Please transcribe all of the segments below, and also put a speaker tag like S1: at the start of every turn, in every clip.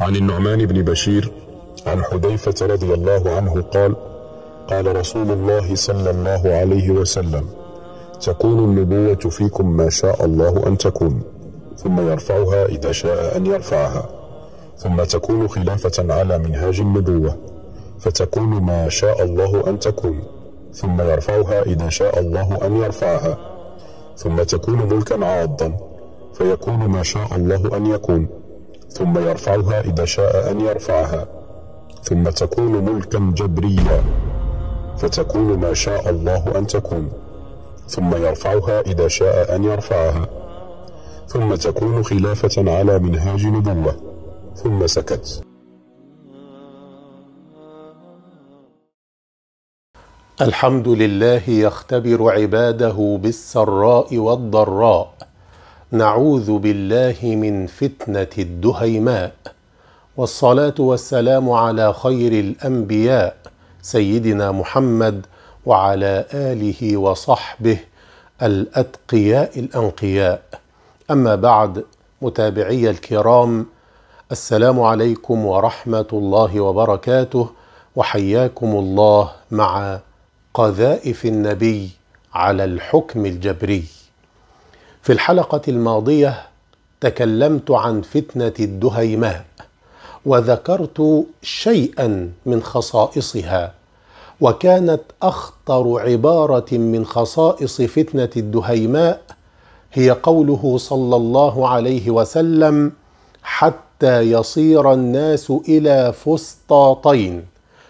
S1: عن النعمان بن بشير عن حذيفة رضي الله عنه قال قال رسول الله صلى الله عليه وسلم تكون النبوة فيكم ما شاء الله أن تكون ثم يرفعها إذا شاء أن يرفعها ثم تكون خلافة على منهاج النبوة فتكون ما شاء الله أن تكون ثم يرفعها إذا شاء الله أن يرفعها ثم تكون ملكا عاضا فيكون ما شاء الله أن يكون ثم يرفعها إذا شاء أن يرفعها ثم تكون ملكا جبريا فتكون ما شاء الله أن تكون ثم يرفعها إذا شاء أن يرفعها ثم تكون خلافة على منهاج نبوة ثم سكت الحمد لله يختبر عباده بالسراء والضراء نعوذ بالله من فتنة الدهيماء والصلاة والسلام على خير الأنبياء سيدنا محمد وعلى آله وصحبه الأتقياء الأنقياء أما بعد متابعي الكرام السلام عليكم ورحمة الله وبركاته وحياكم الله مع قذائف النبي على الحكم الجبري في الحلقة الماضية تكلمت عن فتنة الدهيماء وذكرت شيئا من خصائصها وكانت أخطر عبارة من خصائص فتنة الدهيماء هي قوله صلى الله عليه وسلم حتى يصير الناس إلى فسطاطين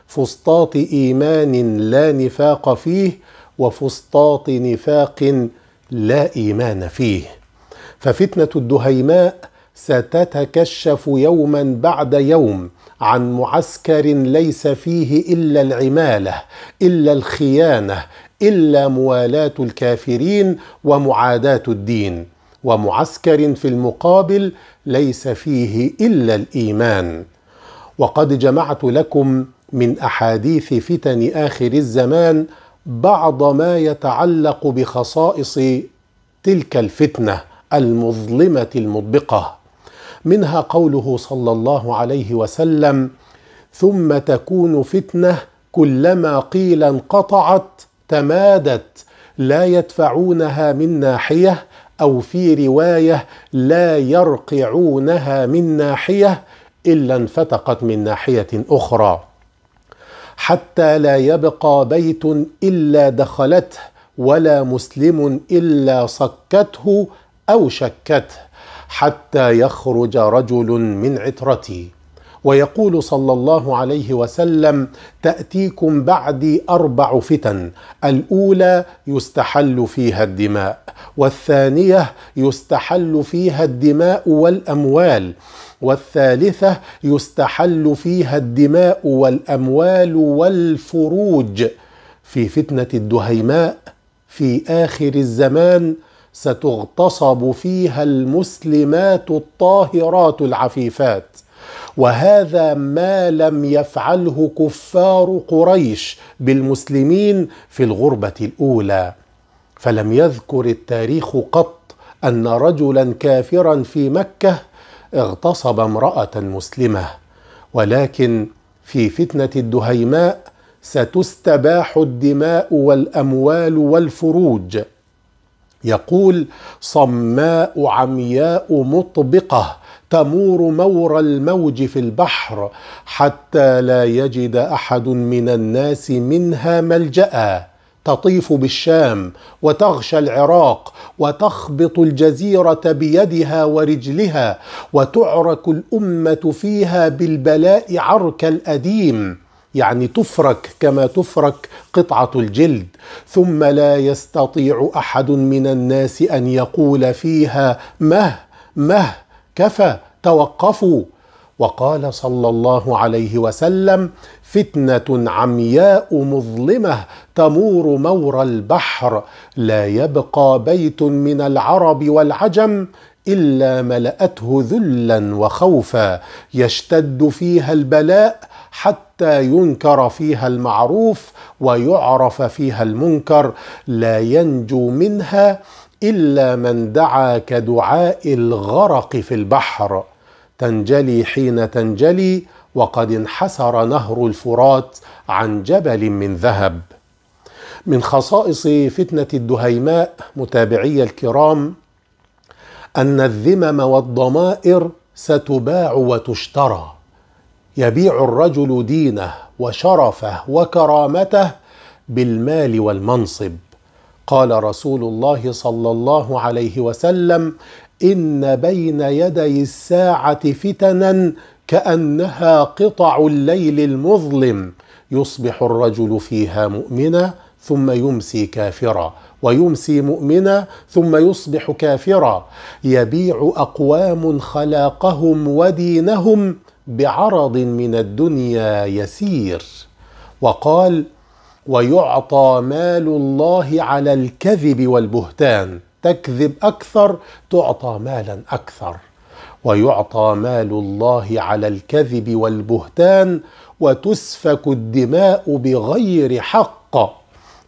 S1: فسطاط إيمان لا نفاق فيه وفسطاط نفاق لا إيمان فيه ففتنة الدهيماء ستتكشف يوما بعد يوم عن معسكر ليس فيه إلا العمالة إلا الخيانة إلا موالاة الكافرين ومعاداة الدين ومعسكر في المقابل ليس فيه إلا الإيمان وقد جمعت لكم من أحاديث فتن آخر الزمان بعض ما يتعلق بخصائص تلك الفتنه المظلمه المطبقه منها قوله صلى الله عليه وسلم ثم تكون فتنه كلما قيل انقطعت تمادت لا يدفعونها من ناحيه او في روايه لا يرقعونها من ناحيه الا انفتقت من ناحيه اخرى حتى لا يبقى بيت الا دخلته ولا مسلم الا صكته او شكته حتى يخرج رجل من عترتي ويقول صلى الله عليه وسلم تاتيكم بعدي اربع فتن الاولى يستحل فيها الدماء والثانيه يستحل فيها الدماء والاموال والثالثه يستحل فيها الدماء والاموال والفروج في فتنه الدهيماء في اخر الزمان ستغتصب فيها المسلمات الطاهرات العفيفات وهذا ما لم يفعله كفار قريش بالمسلمين في الغربه الاولى فلم يذكر التاريخ قط ان رجلا كافرا في مكه اغتصب امراه مسلمه ولكن في فتنه الدهيماء ستستباح الدماء والاموال والفروج يقول صماء عمياء مطبقه تمور مور الموج في البحر حتى لا يجد احد من الناس منها ملجا تطيف بالشام وتغشى العراق وتخبط الجزيره بيدها ورجلها وتعرك الامه فيها بالبلاء عرك الاديم يعني تفرك كما تفرك قطعه الجلد ثم لا يستطيع احد من الناس ان يقول فيها مه مه كفى توقفوا وقال صلى الله عليه وسلم فتنه عمياء مظلمه تمور مور البحر لا يبقى بيت من العرب والعجم الا ملاته ذلا وخوفا يشتد فيها البلاء حتى ينكر فيها المعروف ويعرف فيها المنكر لا ينجو منها الا من دعا كدعاء الغرق في البحر تنجلي حين تنجلي وقد انحسر نهر الفرات عن جبل من ذهب من خصائص فتنه الدهيماء متابعي الكرام ان الذمم والضمائر ستباع وتشترى يبيع الرجل دينه وشرفه وكرامته بالمال والمنصب قال رسول الله صلى الله عليه وسلم ان بين يدي الساعه فتنا كانها قطع الليل المظلم يصبح الرجل فيها مؤمنا ثم يمسي كافرا ويمسي مؤمنا ثم يصبح كافرا يبيع اقوام خلاقهم ودينهم بعرض من الدنيا يسير وقال ويعطى مال الله على الكذب والبهتان تكذب اكثر تعطى مالا اكثر ويعطى مال الله على الكذب والبهتان وتسفك الدماء بغير حق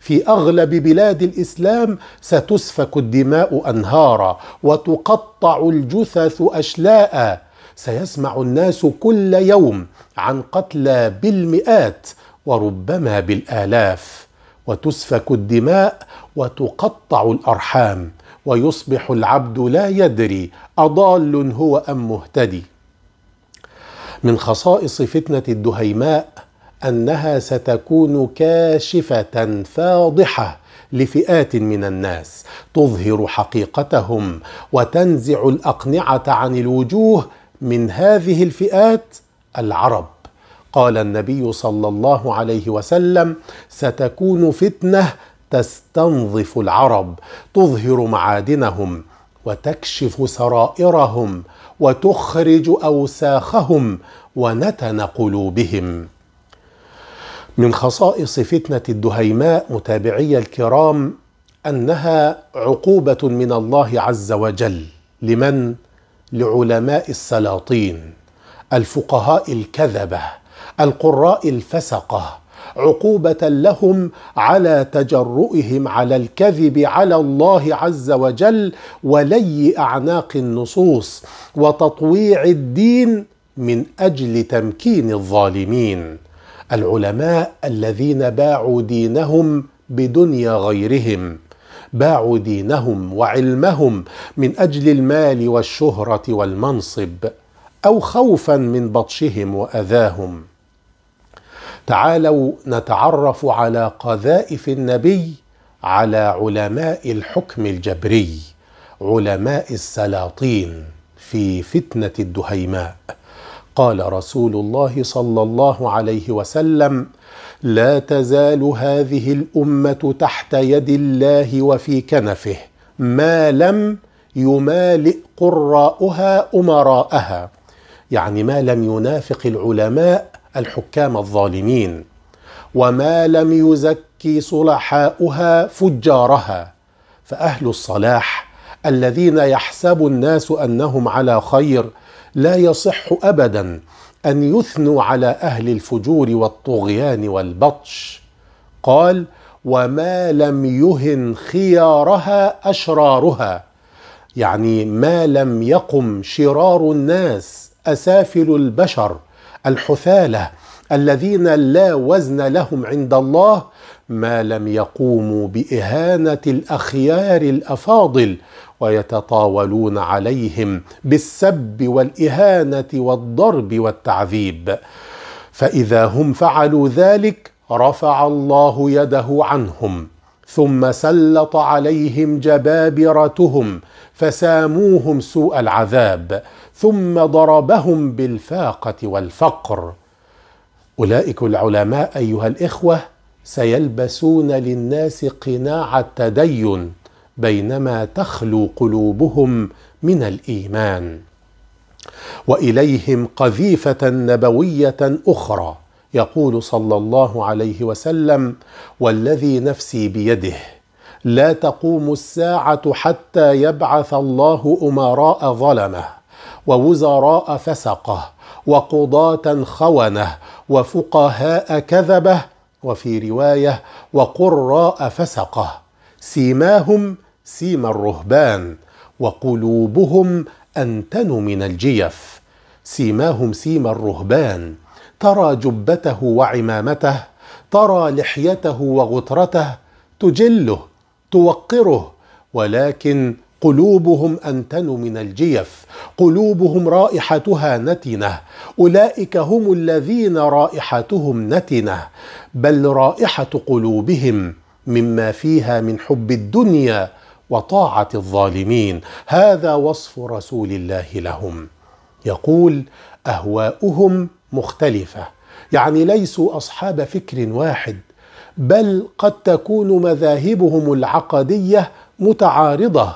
S1: في اغلب بلاد الاسلام ستسفك الدماء انهارا وتقطع الجثث اشلاء سيسمع الناس كل يوم عن قتلى بالمئات وربما بالالاف وتسفك الدماء وتقطع الارحام ويصبح العبد لا يدري اضال هو ام مهتدي من خصائص فتنه الدهيماء انها ستكون كاشفه فاضحه لفئات من الناس تظهر حقيقتهم وتنزع الاقنعه عن الوجوه من هذه الفئات العرب قال النبي صلى الله عليه وسلم ستكون فتنه تستنظف العرب تظهر معادنهم وتكشف سرائرهم وتخرج اوساخهم ونتن قلوبهم من خصائص فتنه الدهيماء متابعي الكرام انها عقوبه من الله عز وجل لمن لعلماء السلاطين الفقهاء الكذبه القراء الفسقه عقوبه لهم على تجرؤهم على الكذب على الله عز وجل ولي اعناق النصوص وتطويع الدين من اجل تمكين الظالمين العلماء الذين باعوا دينهم بدنيا غيرهم باعوا دينهم وعلمهم من اجل المال والشهره والمنصب او خوفا من بطشهم واذاهم تعالوا نتعرف على قذائف النبي على علماء الحكم الجبري علماء السلاطين في فتنه الدهيماء قال رسول الله صلى الله عليه وسلم لا تزال هذه الامه تحت يد الله وفي كنفه ما لم يمالئ قراءها امراءها يعني ما لم ينافق العلماء الحكام الظالمين وما لم يزكي صلحاؤها فجارها فاهل الصلاح الذين يحسب الناس انهم على خير لا يصح ابدا ان يثنوا على اهل الفجور والطغيان والبطش قال وما لم يهن خيارها اشرارها يعني ما لم يقم شرار الناس اسافل البشر الحثاله الذين لا وزن لهم عند الله ما لم يقوموا باهانه الاخيار الافاضل ويتطاولون عليهم بالسب والاهانه والضرب والتعذيب فاذا هم فعلوا ذلك رفع الله يده عنهم ثم سلط عليهم جبابرتهم فساموهم سوء العذاب ثم ضربهم بالفاقه والفقر أولئك العلماء أيها الإخوة سيلبسون للناس قناع التدين بينما تخلو قلوبهم من الإيمان وإليهم قذيفة نبوية أخرى يقول صلى الله عليه وسلم والذي نفسي بيده لا تقوم الساعة حتى يبعث الله أمراء ظلمه ووزراء فسقه وقضاة خونه وفقهاء كذبه وفي روايه وقراء فسقه سيماهم سيما الرهبان وقلوبهم انتن من الجيف سيماهم سيما الرهبان ترى جبته وعمامته ترى لحيته وغترته تجله توقره ولكن قلوبهم أنتن من الجيف قلوبهم رائحتها نتنة أولئك هم الذين رائحتهم نتنة بل رائحة قلوبهم مما فيها من حب الدنيا وطاعة الظالمين هذا وصف رسول الله لهم يقول أهواؤهم مختلفة يعني ليسوا أصحاب فكر واحد بل قد تكون مذاهبهم العقديه متعارضه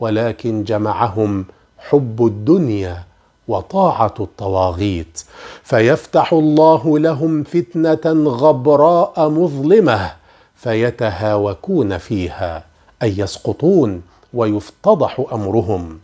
S1: ولكن جمعهم حب الدنيا وطاعه الطواغيت فيفتح الله لهم فتنه غبراء مظلمه فيتهاوكون فيها اي يسقطون ويفتضح امرهم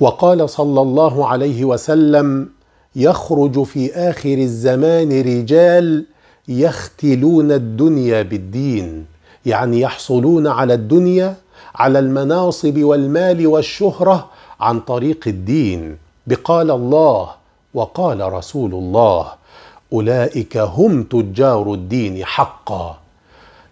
S1: وقال صلى الله عليه وسلم يخرج في اخر الزمان رجال يختلون الدنيا بالدين يعني يحصلون على الدنيا على المناصب والمال والشهره عن طريق الدين بقال الله وقال رسول الله اولئك هم تجار الدين حقا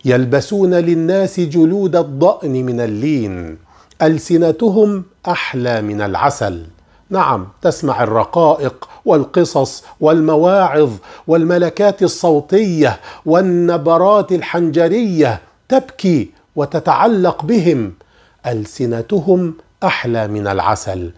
S1: يلبسون للناس جلود الضأن من اللين ألسنتهم أحلى من العسل نعم تسمع الرقائق والقصص والمواعظ والملكات الصوتية والنبرات الحنجرية تبكي وتتعلق بهم السنتهم احلى من العسل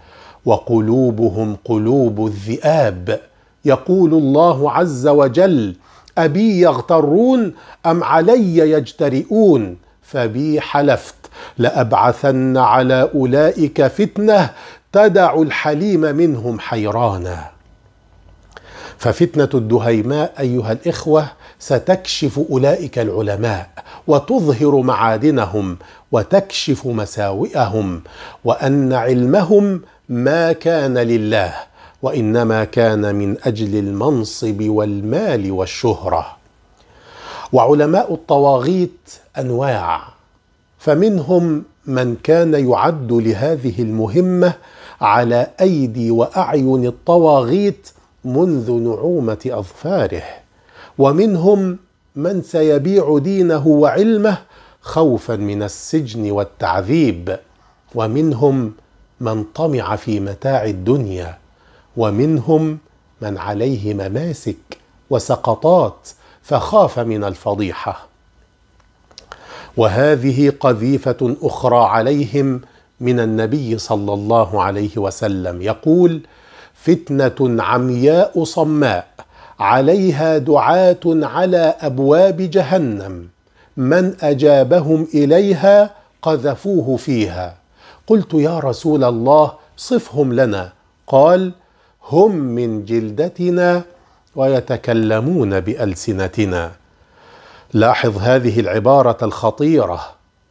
S1: وقلوبهم قلوب الذئاب يقول الله عز وجل ابي يغترون ام علي يجترئون فبي حلفت لابعثن على اولئك فتنه تدع الحليم منهم حيرانا ففتنه الدهيماء ايها الاخوه ستكشف اولئك العلماء وتظهر معادنهم وتكشف مساوئهم وان علمهم ما كان لله وانما كان من اجل المنصب والمال والشهره وعلماء الطواغيت انواع فمنهم من كان يعد لهذه المهمه على ايدي واعين الطواغيت منذ نعومه اظفاره ومنهم من سيبيع دينه وعلمه خوفا من السجن والتعذيب ومنهم من طمع في متاع الدنيا ومنهم من عليه مماسك وسقطات فخاف من الفضيحه وهذه قذيفه اخرى عليهم من النبي صلى الله عليه وسلم يقول فتنه عمياء صماء عليها دعاة على أبواب جهنم من أجابهم إليها قذفوه فيها قلت يا رسول الله صفهم لنا قال هم من جلدتنا ويتكلمون بألسنتنا لاحظ هذه العبارة الخطيرة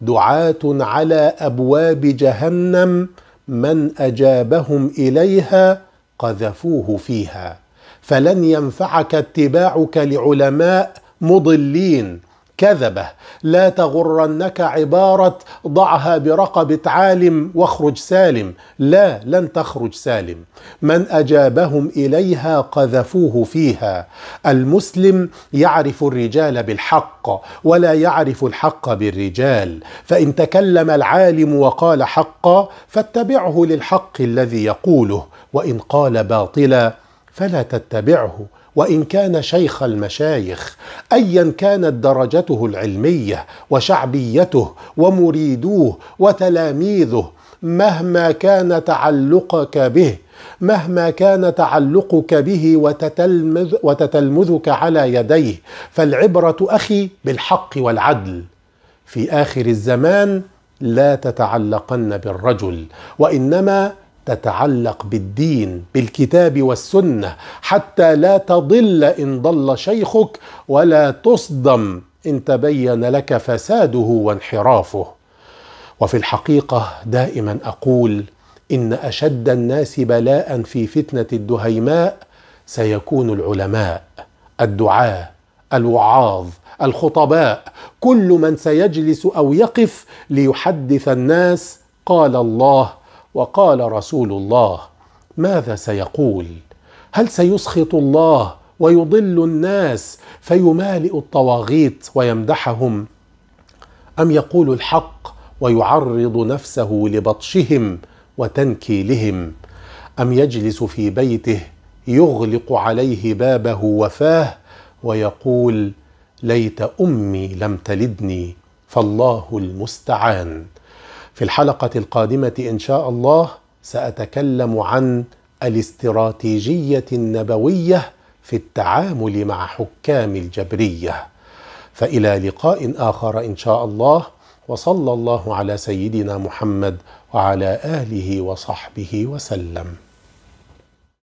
S1: دعاة على أبواب جهنم من أجابهم إليها قذفوه فيها فلن ينفعك اتباعك لعلماء مضلين كذبه لا تغرنك عباره ضعها برقبه عالم واخرج سالم لا لن تخرج سالم من اجابهم اليها قذفوه فيها المسلم يعرف الرجال بالحق ولا يعرف الحق بالرجال فان تكلم العالم وقال حقا فاتبعه للحق الذي يقوله وان قال باطلا فلا تتبعه وان كان شيخ المشايخ ايا كانت درجته العلميه وشعبيته ومريدوه وتلاميذه مهما كان تعلقك به مهما كان تعلقك به وتتلمذ وتتلمذك على يديه فالعبره اخي بالحق والعدل في اخر الزمان لا تتعلقن بالرجل وانما تتعلق بالدين بالكتاب والسنه حتى لا تضل ان ضل شيخك ولا تصدم ان تبين لك فساده وانحرافه وفي الحقيقه دائما اقول ان اشد الناس بلاء في فتنه الدهيماء سيكون العلماء الدعاه الوعاظ الخطباء كل من سيجلس او يقف ليحدث الناس قال الله وقال رسول الله ماذا سيقول هل سيسخط الله ويضل الناس فيمالئ الطواغيت ويمدحهم ام يقول الحق ويعرض نفسه لبطشهم وتنكيلهم ام يجلس في بيته يغلق عليه بابه وفاه ويقول ليت امي لم تلدني فالله المستعان في الحلقة القادمة إن شاء الله سأتكلم عن الاستراتيجية النبوية في التعامل مع حكام الجبرية فإلى لقاء آخر إن شاء الله وصلى الله على سيدنا محمد وعلى آله وصحبه وسلم